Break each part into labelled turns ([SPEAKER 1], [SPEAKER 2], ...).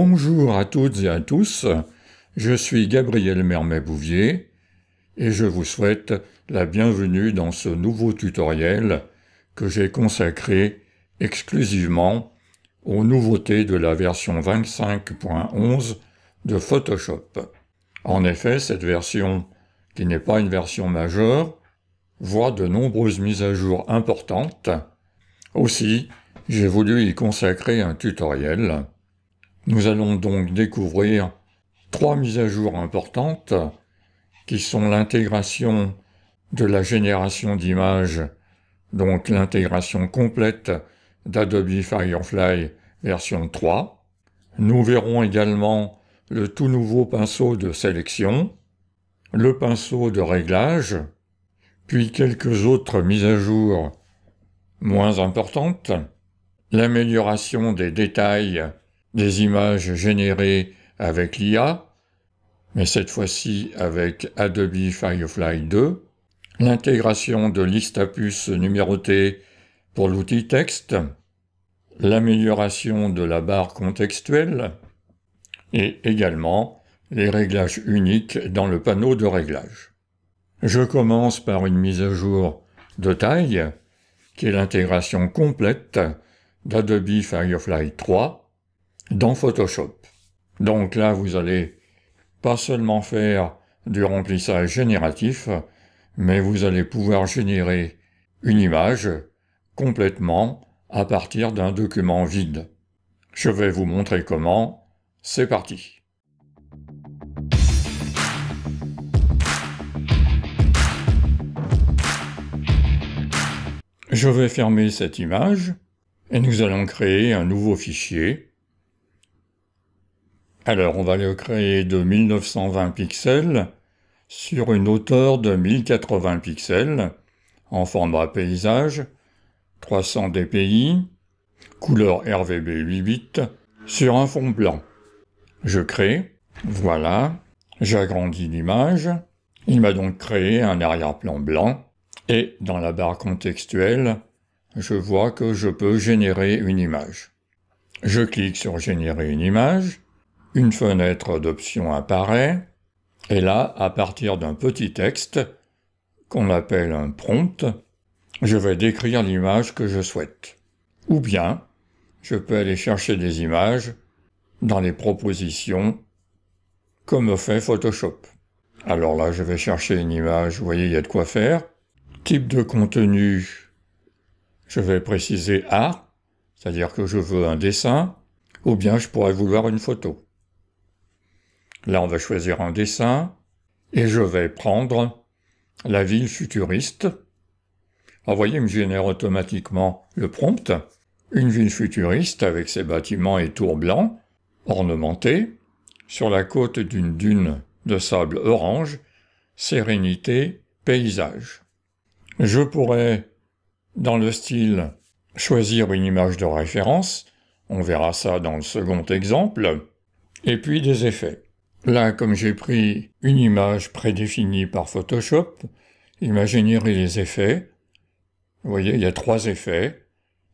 [SPEAKER 1] Bonjour à toutes et à tous, je suis Gabriel Mermet-Bouvier et je vous souhaite la bienvenue dans ce nouveau tutoriel que j'ai consacré exclusivement aux nouveautés de la version 25.11 de Photoshop. En effet, cette version, qui n'est pas une version majeure, voit de nombreuses mises à jour importantes. Aussi, j'ai voulu y consacrer un tutoriel nous allons donc découvrir trois mises à jour importantes qui sont l'intégration de la génération d'images, donc l'intégration complète d'Adobe Firefly version 3. Nous verrons également le tout nouveau pinceau de sélection, le pinceau de réglage, puis quelques autres mises à jour moins importantes, l'amélioration des détails des images générées avec l'IA, mais cette fois-ci avec Adobe Firefly 2, l'intégration de listes à puces numérotées pour l'outil texte, l'amélioration de la barre contextuelle et également les réglages uniques dans le panneau de réglage. Je commence par une mise à jour de taille qui est l'intégration complète d'Adobe Firefly 3 dans Photoshop. Donc là, vous allez pas seulement faire du remplissage génératif, mais vous allez pouvoir générer une image complètement à partir d'un document vide. Je vais vous montrer comment. C'est parti Je vais fermer cette image et nous allons créer un nouveau fichier alors, on va le créer de 1920 pixels sur une hauteur de 1080 pixels en format paysage, 300 dpi, couleur RVB 8 bits, sur un fond blanc. Je crée, voilà, j'agrandis l'image, il m'a donc créé un arrière-plan blanc, et dans la barre contextuelle, je vois que je peux générer une image. Je clique sur Générer une image, une fenêtre d'options apparaît, et là, à partir d'un petit texte, qu'on appelle un prompt, je vais décrire l'image que je souhaite. Ou bien, je peux aller chercher des images dans les propositions comme fait Photoshop. Alors là, je vais chercher une image, vous voyez, il y a de quoi faire. Type de contenu, je vais préciser art, c'est-à-dire que je veux un dessin, ou bien je pourrais vouloir une photo. Là, on va choisir un dessin, et je vais prendre la ville futuriste. Vous voyez, il me génère automatiquement le prompt. Une ville futuriste avec ses bâtiments et tours blancs, ornementés, sur la côte d'une dune de sable orange, sérénité, paysage. Je pourrais, dans le style, choisir une image de référence, on verra ça dans le second exemple, et puis des effets. Là, comme j'ai pris une image prédéfinie par Photoshop, il m'a généré les effets. Vous voyez, il y a trois effets.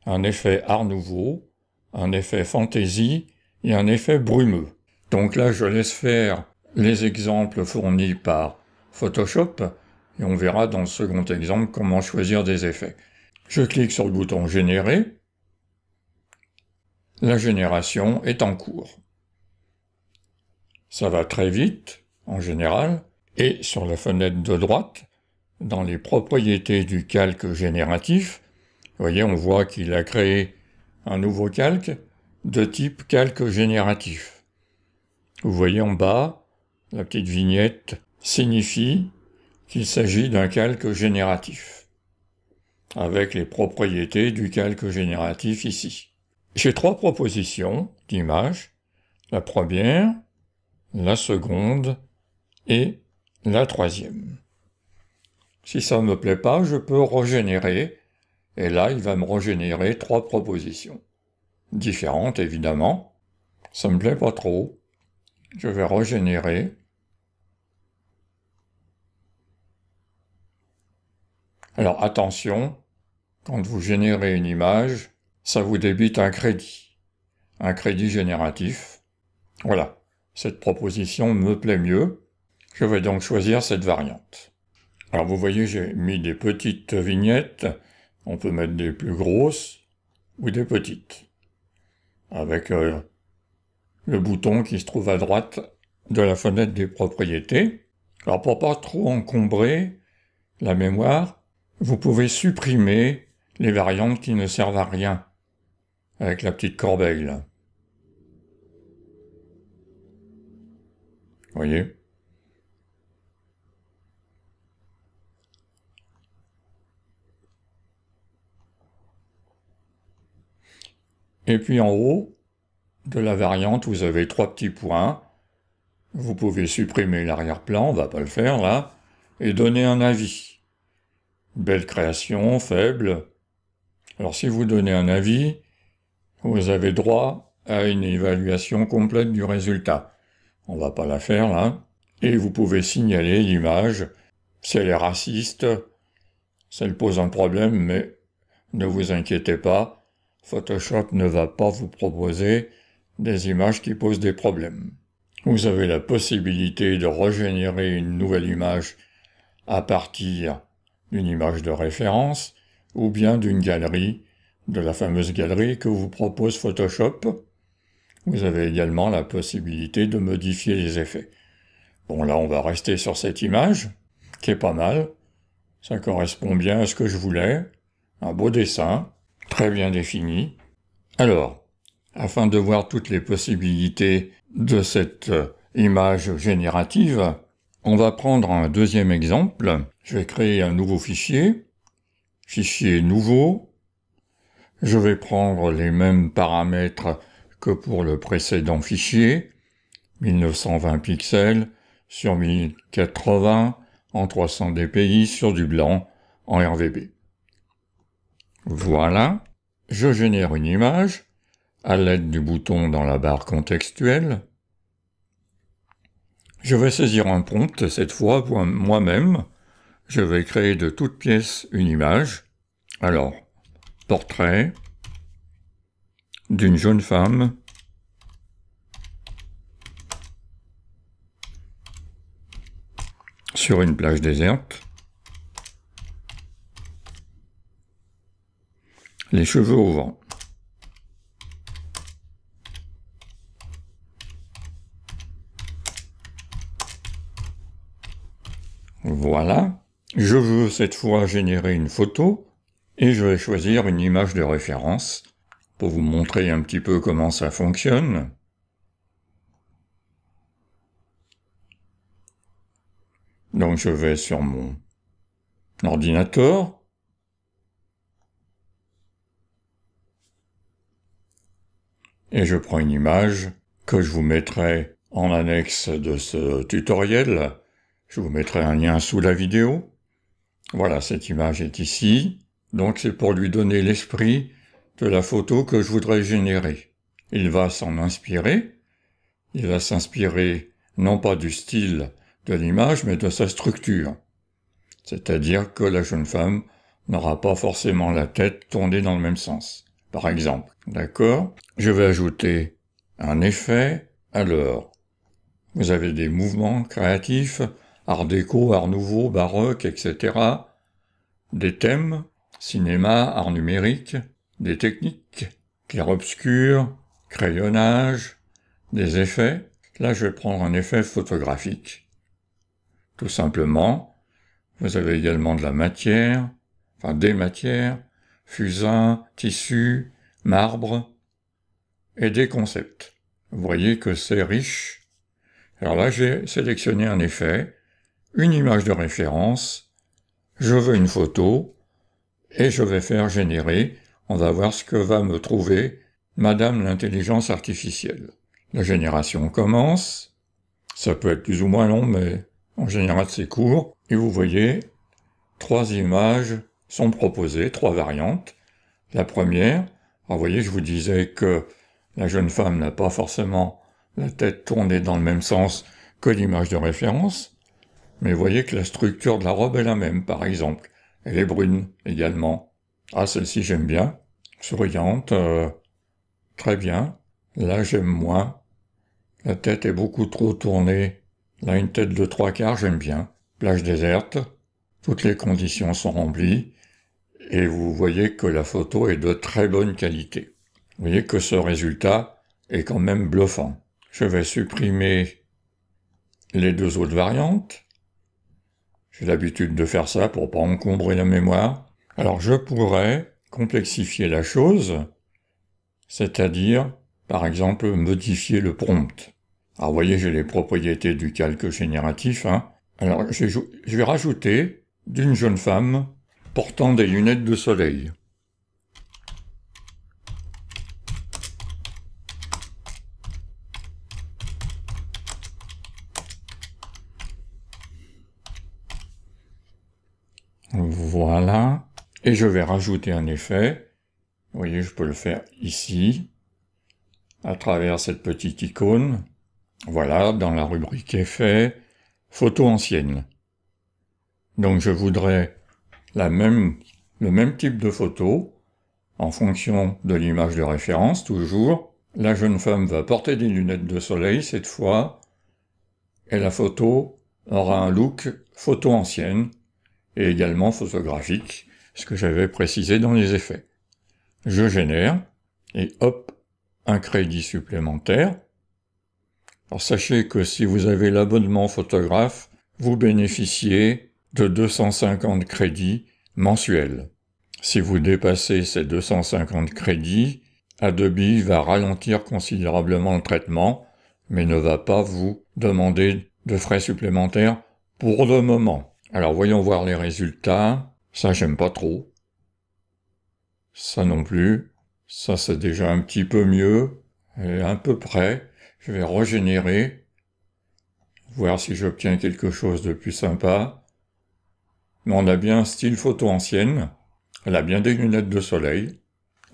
[SPEAKER 1] Un effet Art Nouveau, un effet Fantaisie et un effet brumeux. Donc là, je laisse faire les exemples fournis par Photoshop et on verra dans le second exemple comment choisir des effets. Je clique sur le bouton Générer. La génération est en cours. Ça va très vite, en général, et sur la fenêtre de droite, dans les propriétés du calque génératif, vous voyez, on voit qu'il a créé un nouveau calque de type calque génératif. Vous voyez en bas, la petite vignette signifie qu'il s'agit d'un calque génératif, avec les propriétés du calque génératif ici. J'ai trois propositions d'images. La première, la seconde et la troisième. Si ça ne me plaît pas, je peux régénérer, et là il va me régénérer trois propositions. Différentes évidemment, ça me plaît pas trop, je vais régénérer. Alors attention, quand vous générez une image, ça vous débite un crédit, un crédit génératif. Voilà, cette proposition me plaît mieux. Je vais donc choisir cette variante. Alors vous voyez, j'ai mis des petites vignettes. On peut mettre des plus grosses ou des petites. Avec euh, le bouton qui se trouve à droite de la fenêtre des propriétés. Alors pour pas trop encombrer la mémoire, vous pouvez supprimer les variantes qui ne servent à rien avec la petite corbeille voyez Et puis en haut de la variante, vous avez trois petits points. Vous pouvez supprimer l'arrière-plan, on ne va pas le faire là, et donner un avis. Belle création, faible. Alors si vous donnez un avis, vous avez droit à une évaluation complète du résultat on va pas la faire là, et vous pouvez signaler l'image, si elle est raciste, si pose un problème, mais ne vous inquiétez pas, Photoshop ne va pas vous proposer des images qui posent des problèmes. Vous avez la possibilité de régénérer une nouvelle image à partir d'une image de référence ou bien d'une galerie, de la fameuse galerie que vous propose Photoshop. Vous avez également la possibilité de modifier les effets. Bon là on va rester sur cette image, qui est pas mal. Ça correspond bien à ce que je voulais. Un beau dessin, très bien défini. Alors, afin de voir toutes les possibilités de cette euh, image générative, on va prendre un deuxième exemple. Je vais créer un nouveau fichier. Fichier nouveau. Je vais prendre les mêmes paramètres pour le précédent fichier, 1920 pixels sur 1080 en 300 dpi sur du blanc en RVB. Voilà, je génère une image à l'aide du bouton dans la barre contextuelle. Je vais saisir un prompt cette fois pour moi-même. Je vais créer de toutes pièces une image. Alors, portrait, d'une jeune femme sur une plage déserte, les cheveux au vent. Voilà, je veux cette fois générer une photo et je vais choisir une image de référence pour vous montrer un petit peu comment ça fonctionne. Donc je vais sur mon ordinateur. Et je prends une image que je vous mettrai en annexe de ce tutoriel. Je vous mettrai un lien sous la vidéo. Voilà, cette image est ici. Donc c'est pour lui donner l'esprit de la photo que je voudrais générer. Il va s'en inspirer, il va s'inspirer non pas du style de l'image, mais de sa structure. C'est-à-dire que la jeune femme n'aura pas forcément la tête tournée dans le même sens, par exemple. D'accord Je vais ajouter un effet alors. Vous avez des mouvements créatifs, art déco, art nouveau, baroque, etc. Des thèmes, cinéma, art numérique, des techniques, clair-obscur, crayonnage, des effets. Là, je vais prendre un effet photographique. Tout simplement, vous avez également de la matière, enfin des matières, fusain, tissu, marbre, et des concepts. Vous voyez que c'est riche. Alors là, j'ai sélectionné un effet, une image de référence, je veux une photo, et je vais faire générer on va voir ce que va me trouver Madame l'intelligence artificielle. La génération commence. Ça peut être plus ou moins long, mais en général c'est court. Et vous voyez, trois images sont proposées, trois variantes. La première, vous voyez, je vous disais que la jeune femme n'a pas forcément la tête tournée dans le même sens que l'image de référence, mais vous voyez que la structure de la robe est la même, par exemple. Elle est brune également. Ah, celle-ci j'aime bien, souriante, euh, très bien. Là j'aime moins. La tête est beaucoup trop tournée. Là une tête de trois quarts j'aime bien. Plage déserte, toutes les conditions sont remplies, et vous voyez que la photo est de très bonne qualité. Vous voyez que ce résultat est quand même bluffant. Je vais supprimer les deux autres variantes. J'ai l'habitude de faire ça pour pas encombrer la mémoire. Alors je pourrais complexifier la chose, c'est-à-dire, par exemple, modifier le prompt. Alors vous voyez, j'ai les propriétés du calque génératif. Hein. Alors je vais rajouter d'une jeune femme portant des lunettes de soleil. Voilà et je vais rajouter un effet. Vous voyez, je peux le faire ici, à travers cette petite icône. Voilà, dans la rubrique effet, photo ancienne. Donc je voudrais la même, le même type de photo, en fonction de l'image de référence, toujours. La jeune femme va porter des lunettes de soleil cette fois, et la photo aura un look photo ancienne, et également photographique, ce que j'avais précisé dans les effets. Je génère, et hop, un crédit supplémentaire. Alors sachez que si vous avez l'abonnement photographe, vous bénéficiez de 250 crédits mensuels. Si vous dépassez ces 250 crédits, Adobe va ralentir considérablement le traitement, mais ne va pas vous demander de frais supplémentaires pour le moment. Alors voyons voir les résultats. Ça, j'aime pas trop. Ça non plus. Ça, c'est déjà un petit peu mieux. Et à peu près. Je vais régénérer. Voir si j'obtiens quelque chose de plus sympa. Mais on a bien un style photo ancienne. Elle a bien des lunettes de soleil.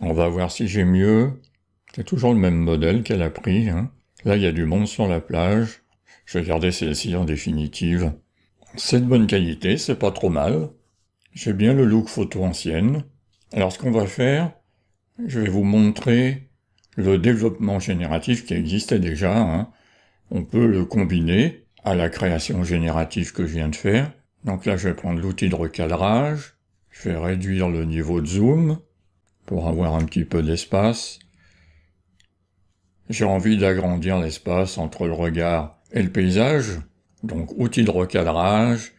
[SPEAKER 1] On va voir si j'ai mieux. C'est toujours le même modèle qu'elle a pris. Hein. Là, il y a du monde sur la plage. Je vais garder celle-ci en définitive. C'est de bonne qualité, c'est pas trop mal. J'ai bien le look photo ancienne. Alors ce qu'on va faire, je vais vous montrer le développement génératif qui existait déjà. Hein. On peut le combiner à la création générative que je viens de faire. Donc là, je vais prendre l'outil de recadrage. Je vais réduire le niveau de zoom pour avoir un petit peu d'espace. J'ai envie d'agrandir l'espace entre le regard et le paysage. Donc outil de recadrage,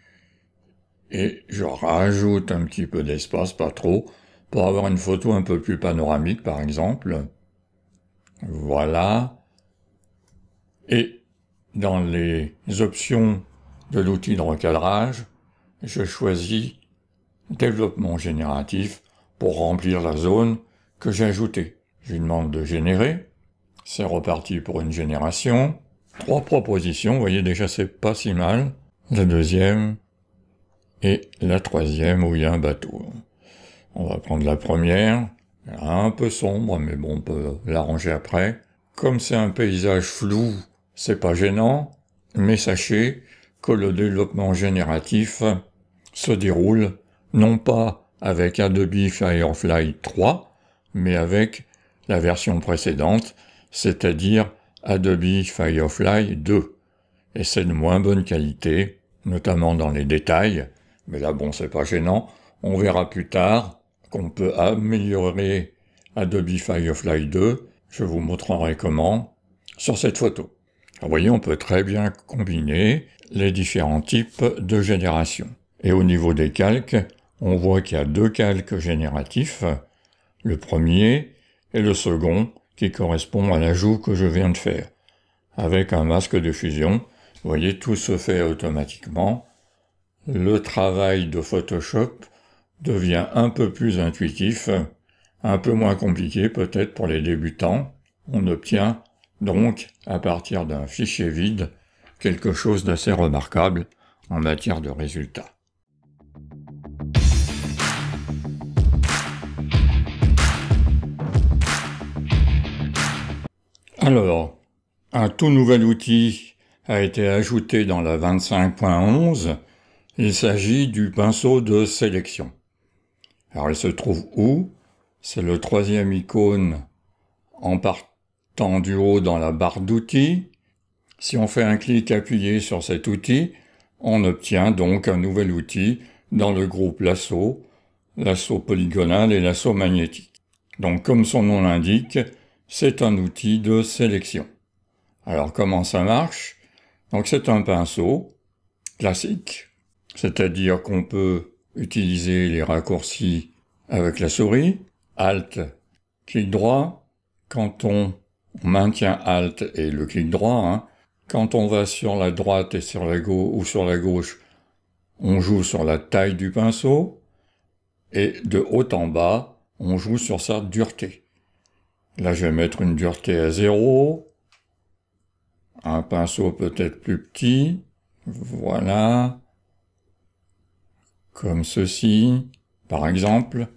[SPEAKER 1] et je rajoute un petit peu d'espace, pas trop, pour avoir une photo un peu plus panoramique par exemple. Voilà. Et dans les options de l'outil de recadrage, je choisis développement génératif pour remplir la zone que j'ai ajoutée. Je lui demande de générer. C'est reparti pour une génération. Trois propositions, vous voyez déjà c'est pas si mal. La deuxième, et la troisième où il y a un bateau. On va prendre la première, un peu sombre, mais bon, on peut l'arranger après. Comme c'est un paysage flou, c'est pas gênant, mais sachez que le développement génératif se déroule non pas avec Adobe Firefly 3, mais avec la version précédente, c'est-à-dire Adobe Firefly 2. Et c'est de moins bonne qualité, notamment dans les détails, mais là, bon, c'est pas gênant. On verra plus tard qu'on peut améliorer Adobe Firefly 2. Je vous montrerai comment sur cette photo. Ah, vous voyez, on peut très bien combiner les différents types de génération. Et au niveau des calques, on voit qu'il y a deux calques génératifs, le premier et le second, qui correspond à l'ajout que je viens de faire. Avec un masque de fusion, vous voyez, tout se fait automatiquement le travail de Photoshop devient un peu plus intuitif, un peu moins compliqué peut-être pour les débutants. On obtient donc, à partir d'un fichier vide, quelque chose d'assez remarquable en matière de résultats. Alors, un tout nouvel outil a été ajouté dans la 25.11 il s'agit du pinceau de sélection. Alors il se trouve où C'est le troisième icône en partant du haut dans la barre d'outils. Si on fait un clic appuyé sur cet outil, on obtient donc un nouvel outil dans le groupe lasso, lasso polygonal et lasso magnétique. Donc comme son nom l'indique, c'est un outil de sélection. Alors comment ça marche Donc c'est un pinceau classique c'est-à-dire qu'on peut utiliser les raccourcis avec la souris, Alt, clic droit. Quand on maintient Alt et le clic droit, hein, quand on va sur la droite et sur la gauche ou sur la gauche, on joue sur la taille du pinceau et de haut en bas, on joue sur sa dureté. Là, je vais mettre une dureté à zéro. un pinceau peut-être plus petit, voilà, comme ceci, par exemple,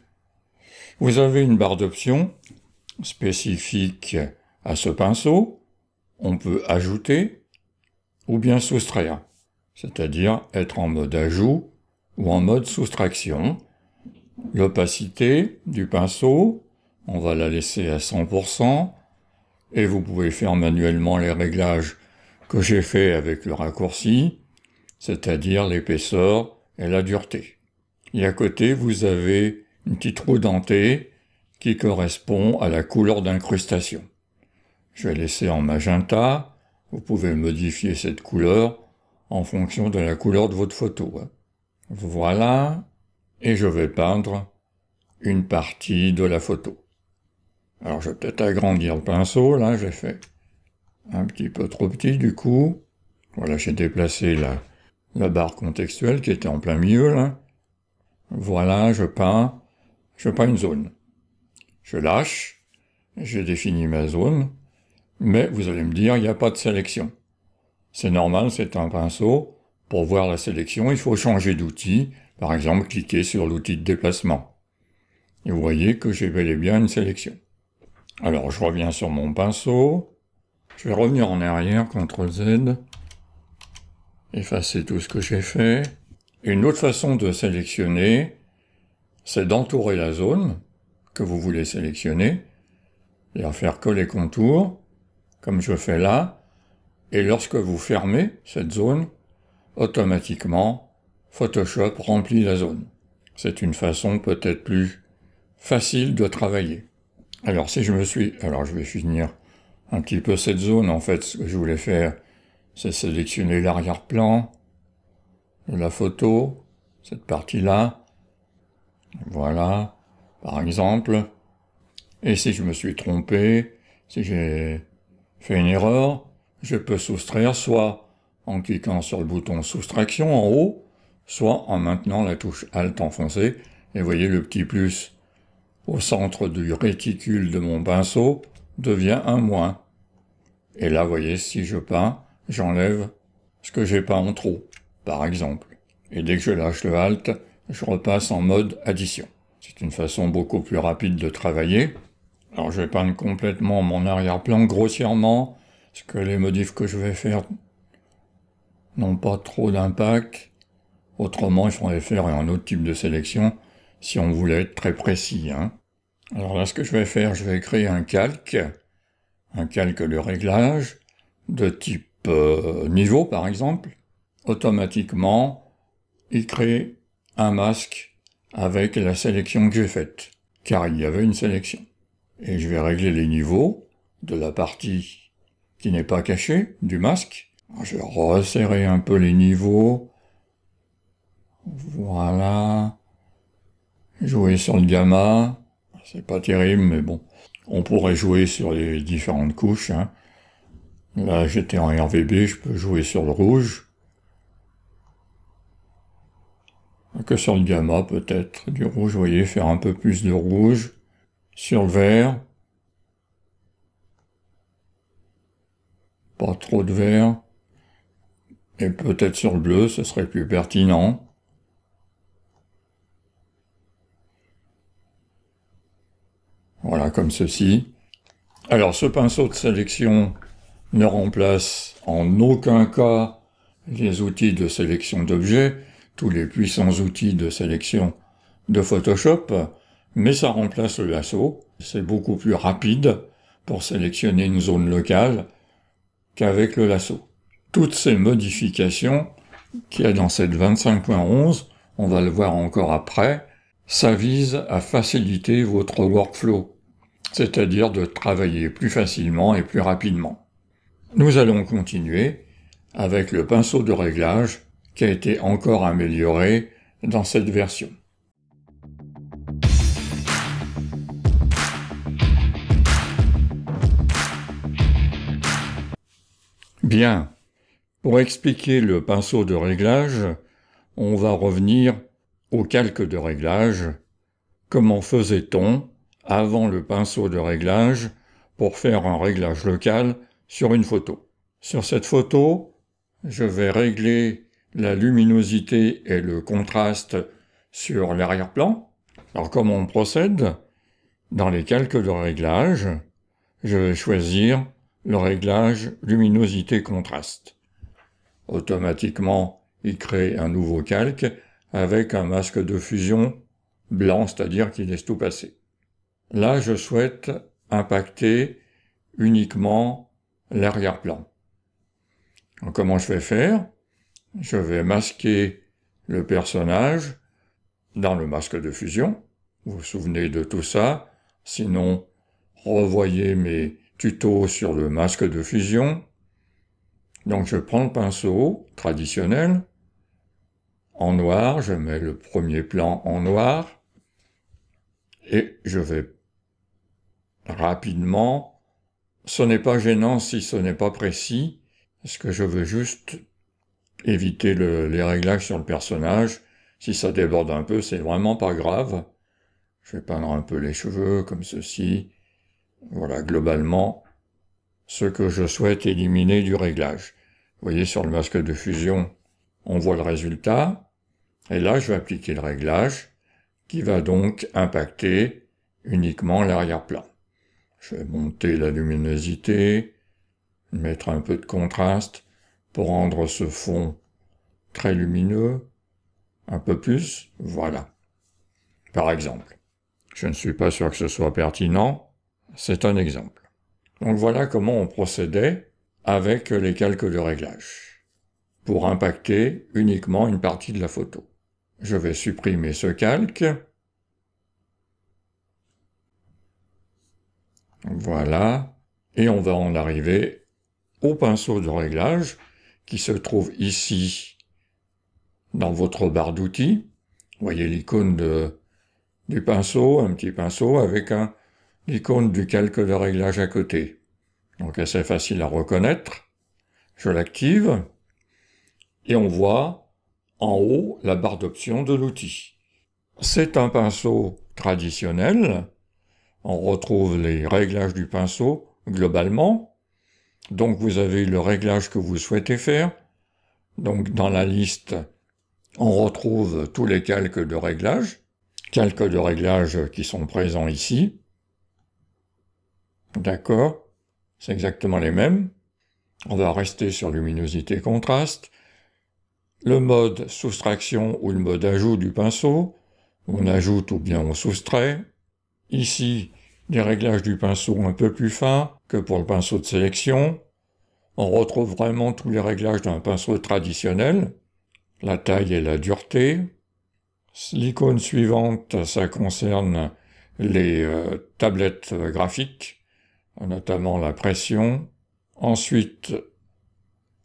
[SPEAKER 1] vous avez une barre d'options spécifique à ce pinceau, on peut ajouter ou bien soustraire, c'est-à-dire être en mode ajout ou en mode soustraction. L'opacité du pinceau, on va la laisser à 100%, et vous pouvez faire manuellement les réglages que j'ai fait avec le raccourci, c'est-à-dire l'épaisseur, et la dureté. Et à côté, vous avez une petite roue dentée qui correspond à la couleur d'incrustation. Je vais laisser en magenta. Vous pouvez modifier cette couleur en fonction de la couleur de votre photo. Hein. Voilà. Et je vais peindre une partie de la photo. Alors je vais peut-être agrandir le pinceau, là j'ai fait un petit peu trop petit du coup. Voilà, j'ai déplacé la, la barre contextuelle qui était en plein milieu, là. Voilà, je peins, je peins une zone. Je lâche, j'ai défini ma zone, mais vous allez me dire, il n'y a pas de sélection. C'est normal, c'est un pinceau. Pour voir la sélection, il faut changer d'outil, par exemple cliquer sur l'outil de déplacement. Et vous voyez que j'ai bel et bien une sélection. Alors je reviens sur mon pinceau, je vais revenir en arrière, CTRL Z, effacer tout ce que j'ai fait. Une autre façon de sélectionner, c'est d'entourer la zone que vous voulez sélectionner, et en faire que les contours, comme je fais là, et lorsque vous fermez cette zone, automatiquement, Photoshop remplit la zone. C'est une façon peut-être plus facile de travailler. Alors si je me suis... Alors je vais finir un petit peu cette zone, en fait, ce que je voulais faire, c'est sélectionner l'arrière-plan, de la photo, cette partie-là. Voilà, par exemple. Et si je me suis trompé, si j'ai fait une erreur, je peux soustraire soit en cliquant sur le bouton soustraction en haut, soit en maintenant la touche Alt enfoncée. Et voyez le petit plus au centre du réticule de mon pinceau devient un moins. Et là, voyez, si je peins, J'enlève ce que j'ai pas en trop, par exemple. Et dès que je lâche le halt, je repasse en mode addition. C'est une façon beaucoup plus rapide de travailler. Alors je vais peindre complètement mon arrière-plan grossièrement, parce que les modifs que je vais faire n'ont pas trop d'impact. Autrement, il faudrait faire un autre type de sélection si on voulait être très précis. Hein. Alors là, ce que je vais faire, je vais créer un calque, un calque de réglage de type euh, niveau, par exemple, automatiquement, il crée un masque avec la sélection que j'ai faite, car il y avait une sélection. Et je vais régler les niveaux de la partie qui n'est pas cachée du masque. Je vais resserrer un peu les niveaux. Voilà. Jouer sur le gamma. C'est pas terrible, mais bon. On pourrait jouer sur les différentes couches. Hein. Là, j'étais en RVB, je peux jouer sur le rouge. Que sur le gamma, peut-être. Du rouge, vous voyez, faire un peu plus de rouge. Sur le vert. Pas trop de vert. Et peut-être sur le bleu, ce serait plus pertinent. Voilà, comme ceci. Alors, ce pinceau de sélection, ne remplace en aucun cas les outils de sélection d'objets, tous les puissants outils de sélection de Photoshop, mais ça remplace le lasso. C'est beaucoup plus rapide pour sélectionner une zone locale qu'avec le lasso. Toutes ces modifications qu'il y a dans cette 25.11, on va le voir encore après, ça vise à faciliter votre workflow, c'est-à-dire de travailler plus facilement et plus rapidement. Nous allons continuer avec le pinceau de réglage qui a été encore amélioré dans cette version. Bien, pour expliquer le pinceau de réglage, on va revenir au calque de réglage. Comment faisait-on avant le pinceau de réglage pour faire un réglage local sur une photo. Sur cette photo, je vais régler la luminosité et le contraste sur l'arrière-plan. Alors comment on procède Dans les calques de réglage, je vais choisir le réglage luminosité-contraste. Automatiquement, il crée un nouveau calque avec un masque de fusion blanc, c'est-à-dire qu'il laisse tout passer. Là, je souhaite impacter uniquement l'arrière-plan. Comment je vais faire Je vais masquer le personnage dans le masque de fusion. Vous vous souvenez de tout ça Sinon, revoyez mes tutos sur le masque de fusion. Donc je prends le pinceau traditionnel. En noir, je mets le premier plan en noir. Et je vais rapidement ce n'est pas gênant si ce n'est pas précis, parce que je veux juste éviter les réglages sur le personnage. Si ça déborde un peu, c'est vraiment pas grave. Je vais peindre un peu les cheveux, comme ceci. Voilà, globalement, ce que je souhaite éliminer du réglage. Vous voyez, sur le masque de fusion, on voit le résultat. Et là, je vais appliquer le réglage, qui va donc impacter uniquement l'arrière-plan. Je vais monter la luminosité, mettre un peu de contraste pour rendre ce fond très lumineux, un peu plus, voilà. Par exemple. Je ne suis pas sûr que ce soit pertinent, c'est un exemple. Donc voilà comment on procédait avec les calques de réglage, pour impacter uniquement une partie de la photo. Je vais supprimer ce calque, Voilà. Et on va en arriver au pinceau de réglage qui se trouve ici dans votre barre d'outils. Vous voyez l'icône du pinceau, un petit pinceau avec l'icône du calque de réglage à côté. Donc assez facile à reconnaître. Je l'active et on voit en haut la barre d'options de l'outil. C'est un pinceau traditionnel on retrouve les réglages du pinceau globalement. Donc vous avez le réglage que vous souhaitez faire. Donc dans la liste, on retrouve tous les calques de réglage, calques de réglages qui sont présents ici. D'accord C'est exactement les mêmes. On va rester sur luminosité contraste. Le mode soustraction ou le mode ajout du pinceau. On ajoute ou bien on soustrait, Ici, les réglages du pinceau un peu plus fins que pour le pinceau de sélection. On retrouve vraiment tous les réglages d'un pinceau traditionnel, la taille et la dureté. L'icône suivante, ça concerne les euh, tablettes euh, graphiques, notamment la pression. Ensuite,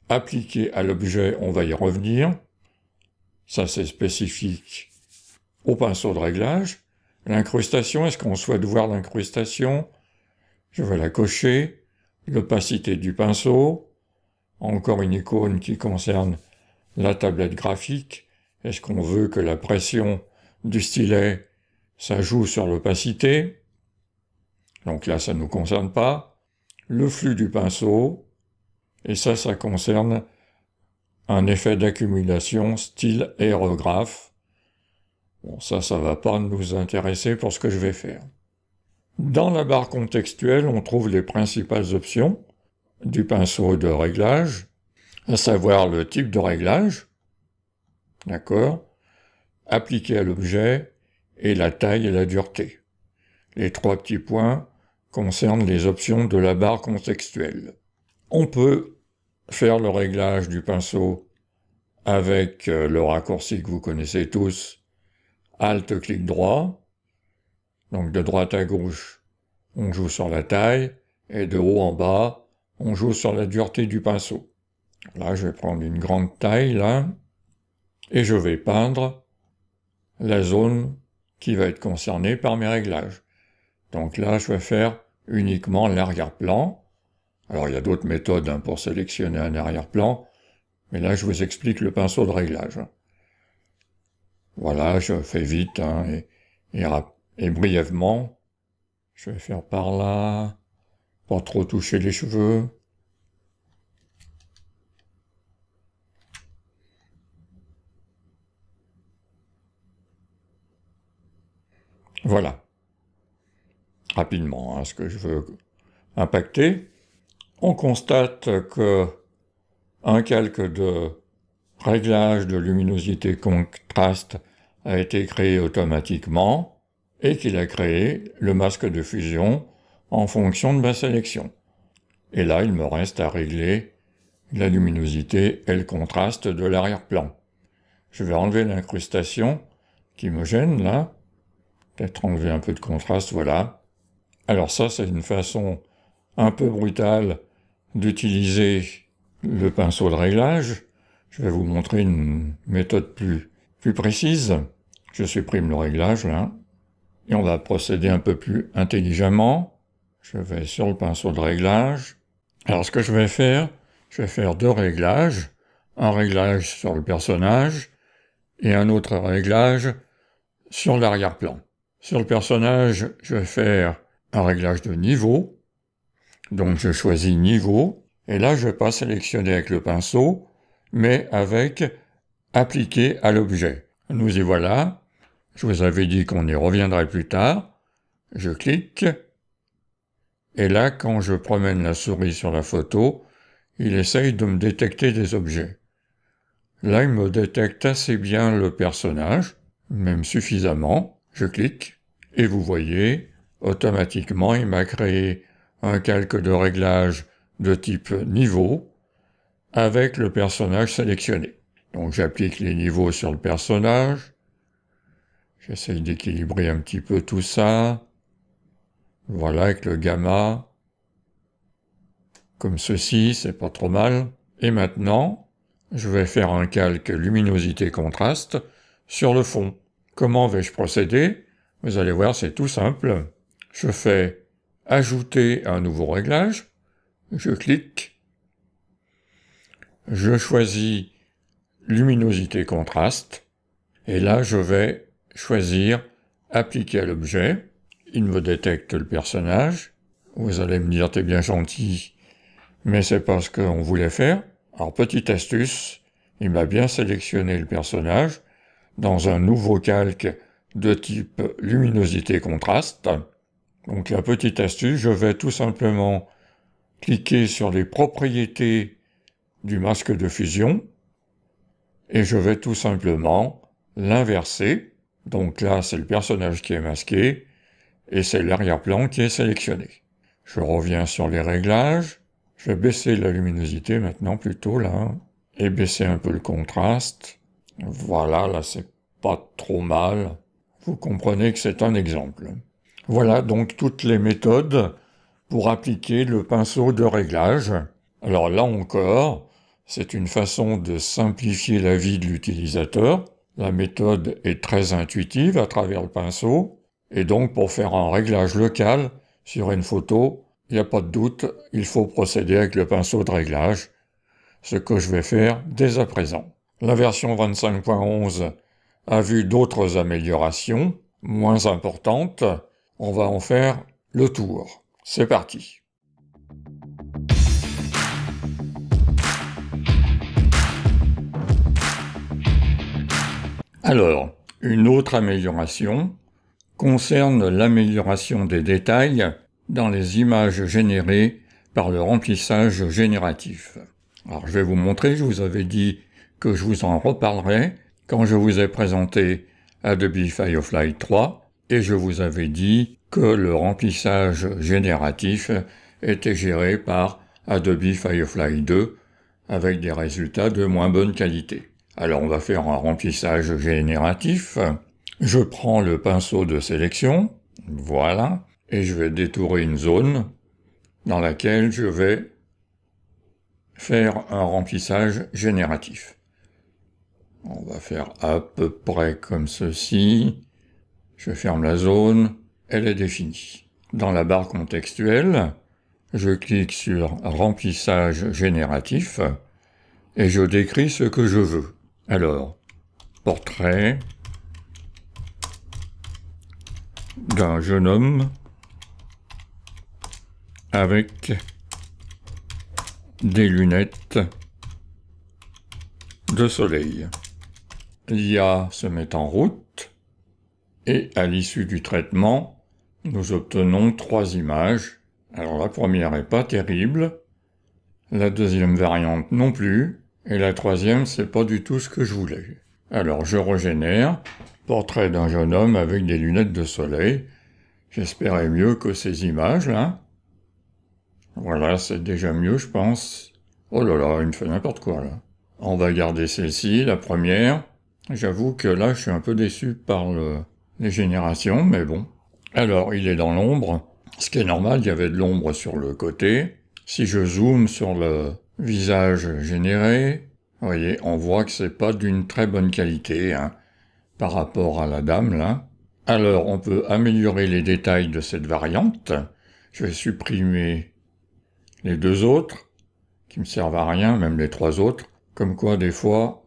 [SPEAKER 1] appliquer à l'objet, on va y revenir. Ça, c'est spécifique au pinceau de réglage. L'incrustation, est-ce qu'on souhaite voir l'incrustation Je vais la cocher. L'opacité du pinceau. Encore une icône qui concerne la tablette graphique. Est-ce qu'on veut que la pression du stylet, ça joue sur l'opacité Donc là, ça ne nous concerne pas. Le flux du pinceau. Et ça, ça concerne un effet d'accumulation style aérographe Bon, ça, ça va pas nous intéresser pour ce que je vais faire. Dans la barre contextuelle, on trouve les principales options du pinceau de réglage, à savoir le type de réglage, d'accord, appliqué à l'objet, et la taille et la dureté. Les trois petits points concernent les options de la barre contextuelle. On peut faire le réglage du pinceau avec euh, le raccourci que vous connaissez tous, Alt, clic droit. Donc de droite à gauche, on joue sur la taille, et de haut en bas, on joue sur la dureté du pinceau. Là, je vais prendre une grande taille, là, et je vais peindre la zone qui va être concernée par mes réglages. Donc là, je vais faire uniquement l'arrière-plan. Alors, il y a d'autres méthodes hein, pour sélectionner un arrière-plan, mais là, je vous explique le pinceau de réglage. Voilà, je fais vite hein, et, brièvement. Je vais faire par là, pas trop toucher les cheveux. Voilà, rapidement, hein, ce que je veux impacter. On constate que un calque de réglage de luminosité contraste a été créé automatiquement et qu'il a créé le masque de fusion en fonction de ma sélection. Et là, il me reste à régler la luminosité et le contraste de l'arrière-plan. Je vais enlever l'incrustation qui me gêne là. Peut-être enlever un peu de contraste, voilà. Alors ça, c'est une façon un peu brutale d'utiliser le pinceau de réglage. Je vais vous montrer une méthode plus plus précise. Je supprime le réglage là. Et on va procéder un peu plus intelligemment. Je vais sur le pinceau de réglage. Alors ce que je vais faire, je vais faire deux réglages. Un réglage sur le personnage et un autre réglage sur l'arrière-plan. Sur le personnage, je vais faire un réglage de niveau. Donc je choisis niveau. Et là, je ne vais pas sélectionner avec le pinceau, mais avec Appliqué à l'objet. Nous y voilà. Je vous avais dit qu'on y reviendrait plus tard. Je clique. Et là, quand je promène la souris sur la photo, il essaye de me détecter des objets. Là, il me détecte assez bien le personnage, même suffisamment. Je clique et vous voyez, automatiquement, il m'a créé un calque de réglage de type niveau avec le personnage sélectionné. Donc j'applique les niveaux sur le personnage. J'essaye d'équilibrer un petit peu tout ça. Voilà, avec le gamma. Comme ceci, c'est pas trop mal. Et maintenant, je vais faire un calque luminosité-contraste sur le fond. Comment vais-je procéder Vous allez voir, c'est tout simple. Je fais « Ajouter un nouveau réglage ». Je clique. Je choisis luminosité contraste, et là je vais choisir appliquer à l'objet, il me détecte le personnage, vous allez me dire t'es bien gentil, mais c'est pas ce qu'on voulait faire, alors petite astuce, il m'a bien sélectionné le personnage dans un nouveau calque de type luminosité contraste, donc la petite astuce, je vais tout simplement cliquer sur les propriétés du masque de fusion, et je vais tout simplement l'inverser. Donc là, c'est le personnage qui est masqué et c'est l'arrière-plan qui est sélectionné. Je reviens sur les réglages. Je vais baisser la luminosité maintenant plutôt là hein, et baisser un peu le contraste. Voilà, là c'est pas trop mal. Vous comprenez que c'est un exemple. Voilà donc toutes les méthodes pour appliquer le pinceau de réglage. Alors là encore, c'est une façon de simplifier la vie de l'utilisateur. La méthode est très intuitive à travers le pinceau, et donc pour faire un réglage local sur une photo, il n'y a pas de doute, il faut procéder avec le pinceau de réglage, ce que je vais faire dès à présent. La version 25.11 a vu d'autres améliorations, moins importantes, on va en faire le tour. C'est parti Alors, une autre amélioration concerne l'amélioration des détails dans les images générées par le remplissage génératif. Alors je vais vous montrer, je vous avais dit que je vous en reparlerai quand je vous ai présenté Adobe Firefly 3 et je vous avais dit que le remplissage génératif était géré par Adobe Firefly 2 avec des résultats de moins bonne qualité. Alors on va faire un remplissage génératif. Je prends le pinceau de sélection, voilà, et je vais détourer une zone dans laquelle je vais faire un remplissage génératif. On va faire à peu près comme ceci. Je ferme la zone, elle est définie. Dans la barre contextuelle, je clique sur Remplissage génératif et je décris ce que je veux. Alors, portrait d'un jeune homme avec des lunettes de soleil. L'IA se met en route et à l'issue du traitement, nous obtenons trois images. Alors la première n'est pas terrible, la deuxième variante non plus, et la troisième, c'est pas du tout ce que je voulais. Alors je régénère, portrait d'un jeune homme avec des lunettes de soleil. J'espérais mieux que ces images-là. Voilà, c'est déjà mieux, je pense. Oh là là, une me n'importe quoi, là. On va garder celle-ci, la première. J'avoue que là, je suis un peu déçu par les générations, mais bon. Alors, il est dans l'ombre. Ce qui est normal, il y avait de l'ombre sur le côté. Si je zoome sur le, Visage généré. Voyez, on voit que c'est pas d'une très bonne qualité, hein, par rapport à la dame, là. Alors, on peut améliorer les détails de cette variante. Je vais supprimer les deux autres, qui me servent à rien, même les trois autres. Comme quoi, des fois,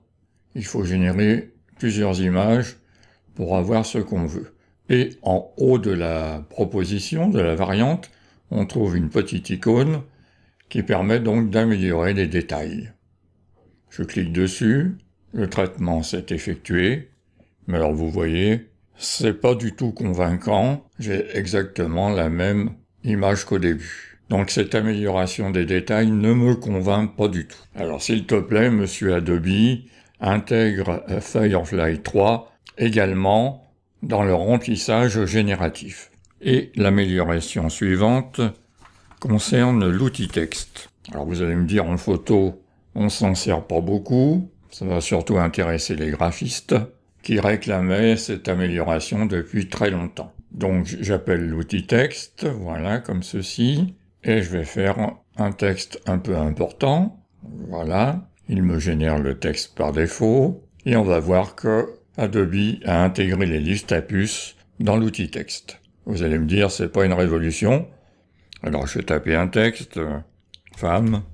[SPEAKER 1] il faut générer plusieurs images pour avoir ce qu'on veut. Et en haut de la proposition, de la variante, on trouve une petite icône qui permet donc d'améliorer les détails. Je clique dessus, le traitement s'est effectué, mais alors vous voyez, c'est pas du tout convaincant, j'ai exactement la même image qu'au début. Donc cette amélioration des détails ne me convainc pas du tout. Alors s'il te plaît, monsieur Adobe, intègre Firefly 3 également dans le remplissage génératif. Et l'amélioration suivante, concerne l'outil texte. Alors vous allez me dire en photo, on s'en sert pas beaucoup, ça va surtout intéresser les graphistes qui réclamaient cette amélioration depuis très longtemps. Donc j'appelle l'outil texte, voilà comme ceci, et je vais faire un texte un peu important, voilà, il me génère le texte par défaut, et on va voir que Adobe a intégré les listes à puces dans l'outil texte. Vous allez me dire, c'est pas une révolution, alors je vais taper un texte, femme,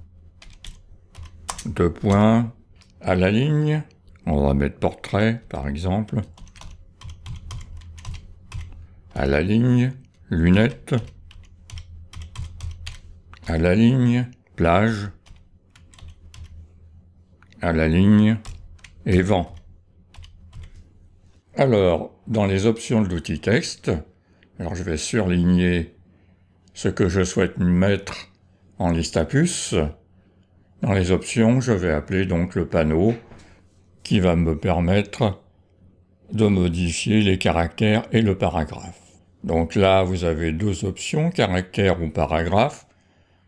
[SPEAKER 1] deux points, à la ligne, on va mettre portrait par exemple, à la ligne, lunettes, à la ligne, plage, à la ligne, et Alors, dans les options de l'outil texte, alors je vais surligner ce que je souhaite mettre en liste à Dans les options, je vais appeler donc le panneau qui va me permettre de modifier les caractères et le paragraphe. Donc là, vous avez deux options, caractère ou paragraphe.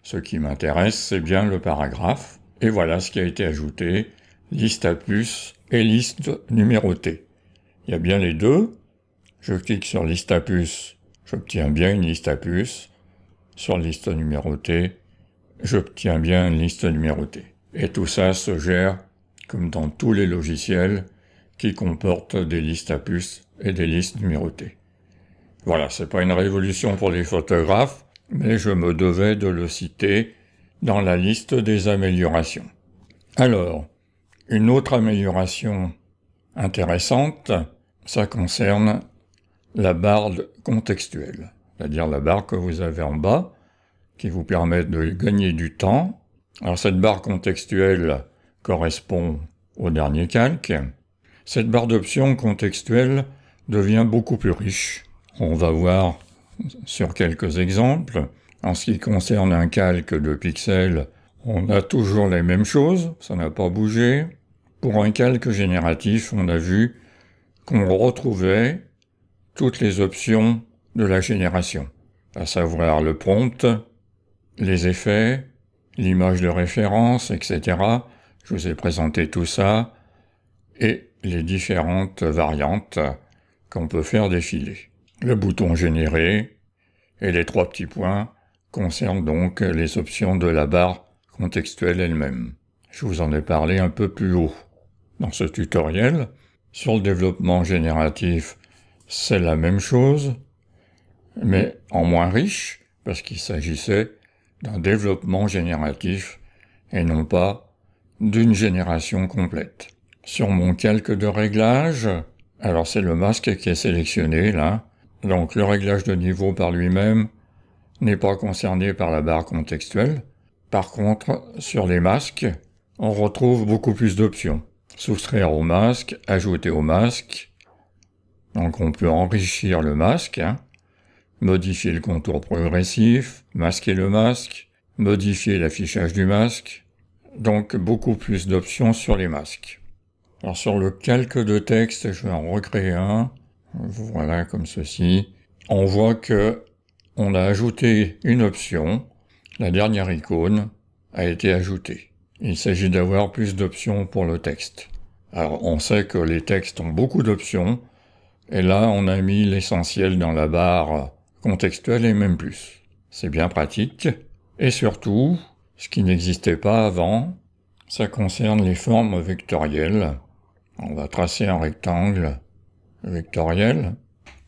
[SPEAKER 1] Ce qui m'intéresse, c'est bien le paragraphe. Et voilà ce qui a été ajouté, liste à et liste numérotée. Il y a bien les deux. Je clique sur liste à j'obtiens bien une liste à puce sur liste numérotée, j'obtiens bien une liste numérotée. Et tout ça se gère, comme dans tous les logiciels, qui comportent des listes à puces et des listes numérotées. Voilà, c'est pas une révolution pour les photographes, mais je me devais de le citer dans la liste des améliorations. Alors, une autre amélioration intéressante, ça concerne la barre contextuelle c'est-à-dire la barre que vous avez en bas, qui vous permet de gagner du temps. Alors cette barre contextuelle correspond au dernier calque. Cette barre d'options contextuelle devient beaucoup plus riche. On va voir sur quelques exemples. En ce qui concerne un calque de pixels, on a toujours les mêmes choses, ça n'a pas bougé. Pour un calque génératif, on a vu qu'on retrouvait toutes les options de la génération, à savoir le prompt, les effets, l'image de référence, etc. Je vous ai présenté tout ça et les différentes variantes qu'on peut faire défiler. Le bouton générer et les trois petits points concernent donc les options de la barre contextuelle elle-même. Je vous en ai parlé un peu plus haut. Dans ce tutoriel, sur le développement génératif, c'est la même chose, mais en moins riche, parce qu'il s'agissait d'un développement génératif et non pas d'une génération complète. Sur mon calque de réglage, alors c'est le masque qui est sélectionné là, donc le réglage de niveau par lui-même n'est pas concerné par la barre contextuelle. Par contre, sur les masques, on retrouve beaucoup plus d'options. Soustraire au masque, ajouter au masque. Donc on peut enrichir le masque, hein modifier le contour progressif, masquer le masque, modifier l'affichage du masque, donc beaucoup plus d'options sur les masques. Alors sur le calque de texte, je vais en recréer un, voilà comme ceci. On voit que on a ajouté une option, la dernière icône a été ajoutée. Il s'agit d'avoir plus d'options pour le texte. Alors on sait que les textes ont beaucoup d'options, et là on a mis l'essentiel dans la barre Contextuel et même plus. C'est bien pratique, et surtout, ce qui n'existait pas avant, ça concerne les formes vectorielles. On va tracer un rectangle vectoriel.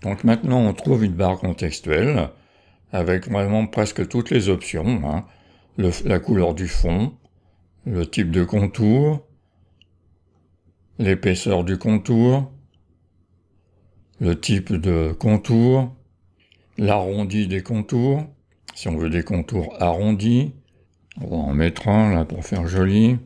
[SPEAKER 1] Donc maintenant, on trouve une barre contextuelle, avec vraiment presque toutes les options. Hein. la couleur du fond, le type de contour, l'épaisseur du contour, le type de contour, l'arrondi des contours, si on veut des contours arrondis, on va en mettre un là pour faire joli.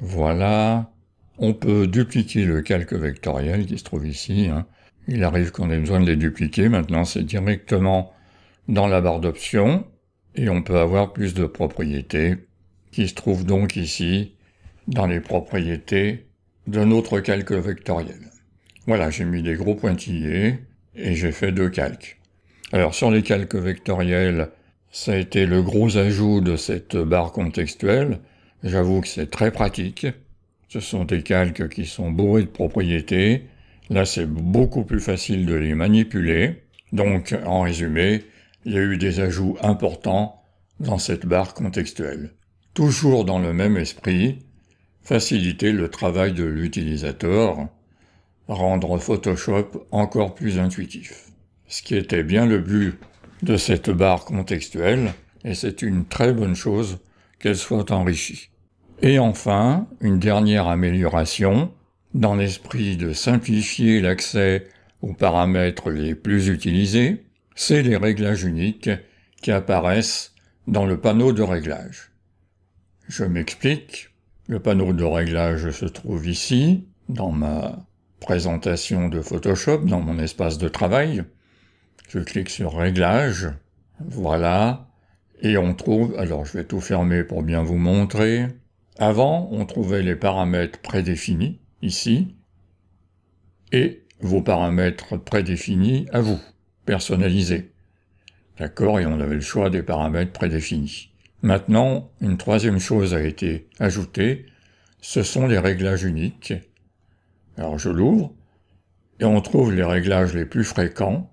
[SPEAKER 1] Voilà. On peut dupliquer le calque vectoriel qui se trouve ici. Hein. Il arrive qu'on ait besoin de les dupliquer. Maintenant, c'est directement dans la barre d'options. Et on peut avoir plus de propriétés qui se trouvent donc ici dans les propriétés de notre calque vectoriel. Voilà, j'ai mis des gros pointillés et j'ai fait deux calques. Alors sur les calques vectoriels, ça a été le gros ajout de cette barre contextuelle. J'avoue que c'est très pratique. Ce sont des calques qui sont bourrés de propriétés. Là, c'est beaucoup plus facile de les manipuler. Donc, en résumé, il y a eu des ajouts importants dans cette barre contextuelle. Toujours dans le même esprit, faciliter le travail de l'utilisateur, rendre Photoshop encore plus intuitif. Ce qui était bien le but de cette barre contextuelle, et c'est une très bonne chose qu'elle soit enrichie. Et enfin, une dernière amélioration, dans l'esprit de simplifier l'accès aux paramètres les plus utilisés, c'est les réglages uniques qui apparaissent dans le panneau de réglage. Je m'explique. Le panneau de réglage se trouve ici, dans ma présentation de Photoshop dans mon espace de travail. Je clique sur Réglages, voilà, et on trouve, alors je vais tout fermer pour bien vous montrer. Avant, on trouvait les paramètres prédéfinis, ici, et vos paramètres prédéfinis à vous, personnalisés. D'accord Et on avait le choix des paramètres prédéfinis. Maintenant, une troisième chose a été ajoutée, ce sont les réglages uniques alors je l'ouvre et on trouve les réglages les plus fréquents,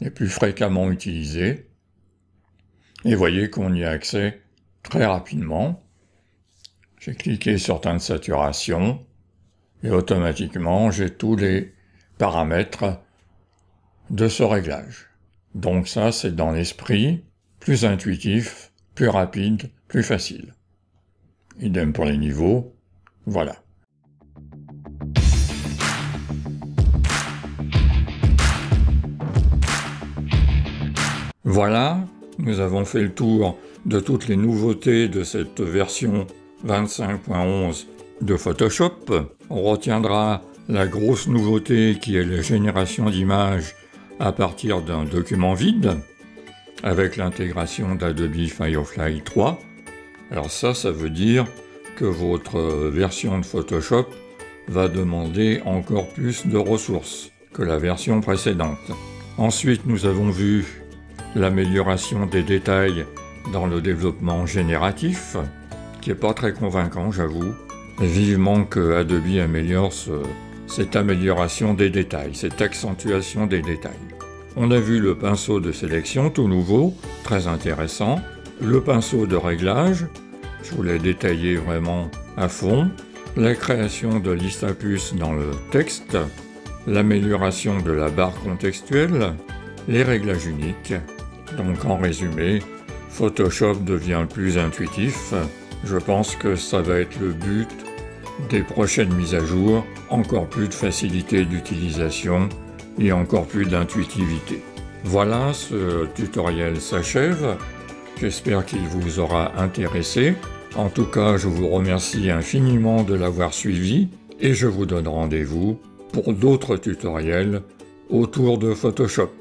[SPEAKER 1] les plus fréquemment utilisés. Et voyez qu'on y a accès très rapidement. J'ai cliqué sur teint de saturation et automatiquement j'ai tous les paramètres de ce réglage. Donc ça c'est dans l'esprit, plus intuitif, plus rapide, plus facile. Idem pour les niveaux, voilà. Voilà, nous avons fait le tour de toutes les nouveautés de cette version 25.11 de Photoshop. On retiendra la grosse nouveauté qui est la génération d'images à partir d'un document vide avec l'intégration d'Adobe Firefly 3. Alors ça, ça veut dire que votre version de Photoshop va demander encore plus de ressources que la version précédente. Ensuite, nous avons vu l'amélioration des détails dans le développement génératif, qui n'est pas très convaincant, j'avoue. Vivement que Adobe améliore cette amélioration des détails, cette accentuation des détails. On a vu le pinceau de sélection tout nouveau, très intéressant, le pinceau de réglage, je voulais détailler vraiment à fond, la création de listes à dans le texte, l'amélioration de la barre contextuelle, les réglages uniques, donc en résumé, Photoshop devient plus intuitif. Je pense que ça va être le but des prochaines mises à jour, encore plus de facilité d'utilisation et encore plus d'intuitivité. Voilà, ce tutoriel s'achève. J'espère qu'il vous aura intéressé. En tout cas, je vous remercie infiniment de l'avoir suivi et je vous donne rendez-vous pour d'autres tutoriels autour de Photoshop.